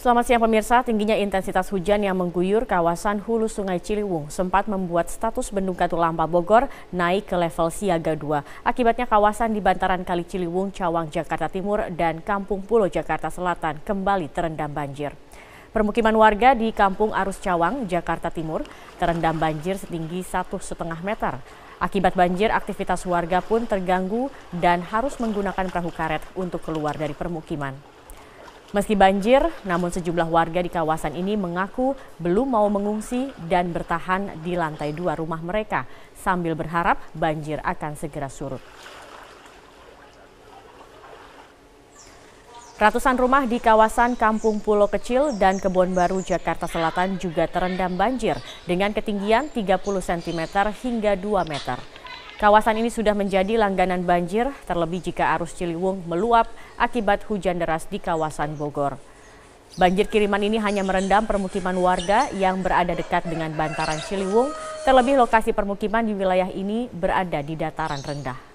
Selamat siang pemirsa, tingginya intensitas hujan yang mengguyur kawasan hulu Sungai Ciliwung sempat membuat status Bendung Katulampa Bogor naik ke level siaga 2. Akibatnya kawasan di bantaran Kali Ciliwung, Cawang, Jakarta Timur dan Kampung Pulau Jakarta Selatan kembali terendam banjir. Permukiman warga di Kampung Arus Cawang, Jakarta Timur terendam banjir setinggi satu setengah meter. Akibat banjir, aktivitas warga pun terganggu dan harus menggunakan perahu karet untuk keluar dari permukiman. Meski banjir, namun sejumlah warga di kawasan ini mengaku belum mau mengungsi dan bertahan di lantai dua rumah mereka sambil berharap banjir akan segera surut. Ratusan rumah di kawasan Kampung Pulau Kecil dan Kebon Baru, Jakarta Selatan juga terendam banjir dengan ketinggian 30 cm hingga 2 meter. Kawasan ini sudah menjadi langganan banjir, terlebih jika arus Ciliwung meluap akibat hujan deras di kawasan Bogor. Banjir kiriman ini hanya merendam permukiman warga yang berada dekat dengan bantaran Ciliwung, terlebih lokasi permukiman di wilayah ini berada di dataran rendah.